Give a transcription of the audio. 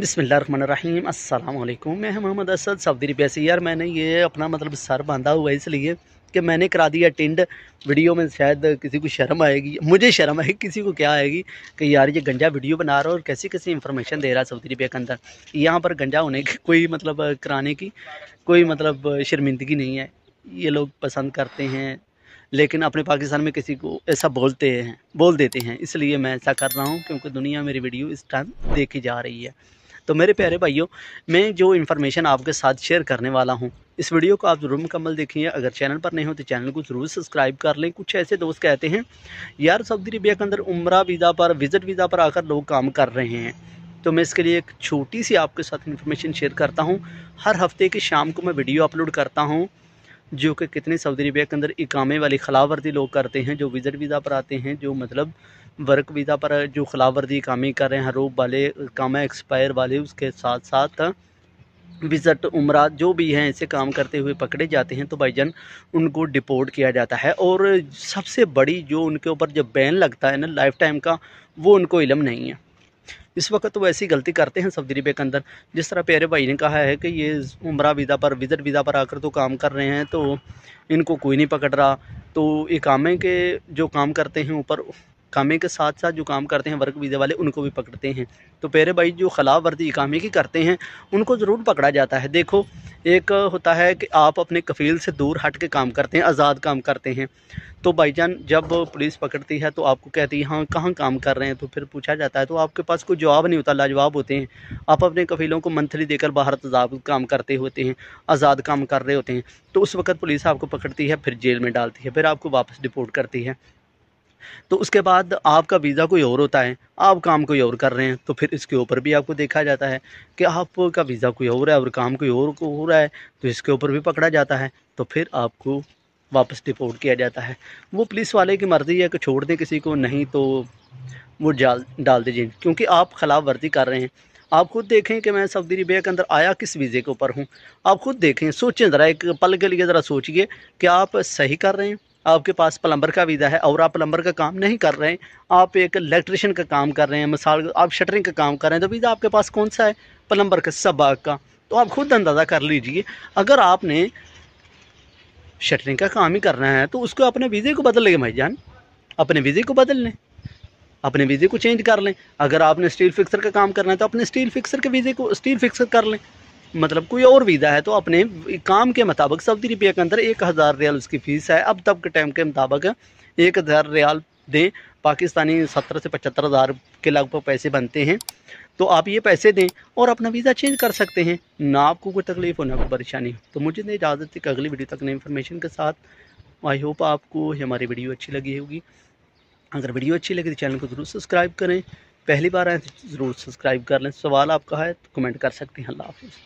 बसमीम अल्लाम मैं मोहम्मद असद सऊदी से यार मैंने ये अपना मतलब सर बांधा हुआ है इसलिए कि मैंने करा दिया अटेंड वीडियो में शायद किसी को शर्म आएगी मुझे शर्म आएगी किसी को क्या आएगी कि यार ये गंजा वीडियो बना रहा है और कैसी कैसी इन्फॉर्मेशन दे रहा है सऊदी अरबिया के अंदर यहाँ पर गंजा होने की कोई मतलब कराने की कोई मतलब शर्मिंदगी नहीं है ये लोग पसंद करते हैं लेकिन अपने पाकिस्तान में किसी को ऐसा बोलते हैं बोल देते हैं इसलिए मैं ऐसा कर रहा हूँ क्योंकि दुनिया मेरी वीडियो इस टाइम देखी जा रही है तो मेरे प्यारे भाइयों मैं जो इन्फॉर्मेशन आपके साथ शेयर करने वाला हूँ इस वीडियो को आप ज़रूर मुकम्मल देखिए अगर चैनल पर नहीं हो तो चैनल को ज़रूर सब्सक्राइब कर लें कुछ ऐसे दोस्त कहते हैं यार सऊदी अरबिया के अंदर उम्र वीज़ा पर विज़िट वीज़ा पर आकर लोग काम कर रहे हैं तो मैं इसके लिए एक छोटी सी आपके साथ इन्फॉर्मेशन शेयर करता हूँ हर हफ्ते की शाम को मैं वीडियो अपलोड करता हूँ जो कि कितने सऊदी अरबिया के अंदर इकामे वाली वर्दी लोग करते हैं जो विज़िट वीज़ा पर आते हैं जो मतलब वर्क वीज़ा पर जो खिलाफ वर्जी कामी कर रहे हैं हरूब वाले काम एक्सपायर वाले उसके साथ साथ विज़ट उम्र जो भी हैं ऐसे काम करते हुए पकड़े जाते हैं तो जान उनको डिपोर्ट किया जाता है और सबसे बड़ी जो उनके ऊपर जब बैन लगता है ना लाइफ टाइम का वो उनको इलम नहीं है इस वक्त तो ऐसी गलती करते हैं सऊदी अरबिया के अंदर जिस तरह प्यारे भाई ने कहा है कि ये उम्र वीज़ा पर विज़ट वीज़ा पर आकर तो काम कर रहे हैं तो इनको कोई नहीं पकड़ रहा तो कामें के जो काम करते हैं ऊपर कामे के साथ साथ जो काम करते हैं वर्क वीज़े वाले उनको भी पकड़ते हैं तो पेरे भाई जो खिलाफ वर्जी इकामे की करते हैं उनको ज़रूर पकड़ा जाता है देखो एक होता है कि आप अपने कफील से दूर हट के काम करते हैं आज़ाद काम करते हैं तो भाईजान जब पुलिस पकड़ती है तो आपको कहती है हाँ कहाँ काम कर रहे हैं तो फिर पूछा जाता है तो आपके पास कोई जवाब नहीं होता लाजवाब होते हैं आप अपने कफीलों को मंथली देकर बाहर तजाब काम करते होते हैं आज़ाद काम कर रहे होते हैं तो उस वक्त पुलिस आपको पकड़ती है फिर जेल में डालती है फिर आपको वापस डिपोर्ट करती है तो उसके बाद आपका वीज़ा कोई और होता है आप काम कोई और कर रहे हैं तो फिर इसके ऊपर भी आपको देखा जाता है कि आपका वीज़ा कोई और है और काम कोई और को हो रहा है तो इसके ऊपर भी पकड़ा जाता है तो फिर आपको वापस डिपोर्ट किया जाता है वो पुलिस वाले की मर्ज़ी है कि छोड़ दें किसी को नहीं तो वो डाल डाल दीजिए क्योंकि आप खिलाफ वर्जी कर रहे हैं आप खुद देखें कि मैं सऊदी अरबिया के अंदर आया किस वीज़े के ऊपर हूँ आप खुद देखें सोचें ज़रा एक पल के लिए ज़रा सोचिए कि आप सही कर रहे हैं आपके पास प्लम्बर का वीज़ा है और आप प्लम्बर का काम नहीं कर रहे हैं आप एक इलेक्ट्रिशियन का काम कर रहे हैं मिसाल आप शटरिंग का काम कर रहे हैं तो वीज़ा आपके पास कौन सा है प्लम्बर का सबाग का तो आप खुद अंदाज़ा कर लीजिए अगर आपने शटरिंग का काम ही करना है तो उसको अपने वीज़े को बदल लेंगे भाई जान अपने वीज़े को बदल लें अपने वीज़े को चेंज कर लें अगर आपने स्टील फिक्सर का काम करना है तो अपने स्टील फिक्सर के वीज़े को स्टील फिक्सर कर लें मतलब कोई और वीज़ा है तो अपने काम के मुताबिक सऊदी रुपये के अंदर एक हज़ार रियाल उसकी फ़ीस है अब तब के टाइम के मुताबिक एक हज़ार रियाल दें पाकिस्तानी सत्तर से पचहत्तर हज़ार के लगभग पैसे बनते हैं तो आप ये पैसे दें और अपना वीज़ा चेंज कर सकते हैं ना आपको कोई तकलीफ़ हो ना कोई परेशानी हो तो मुझे नहीं इजाज़त थी कि अगली वीडियो तक नई इन्फॉर्मेशन के साथ आई होप आपको हमारी वीडियो अच्छी लगी होगी अगर वीडियो अच्छी लगी तो चैनल को ज़रूर सब्सक्राइब करें पहली बार आए तो ज़रूर सब्सक्राइब कर लें सवाल आपका है तो कमेंट कर सकते हैं अल्लाह हाफिज़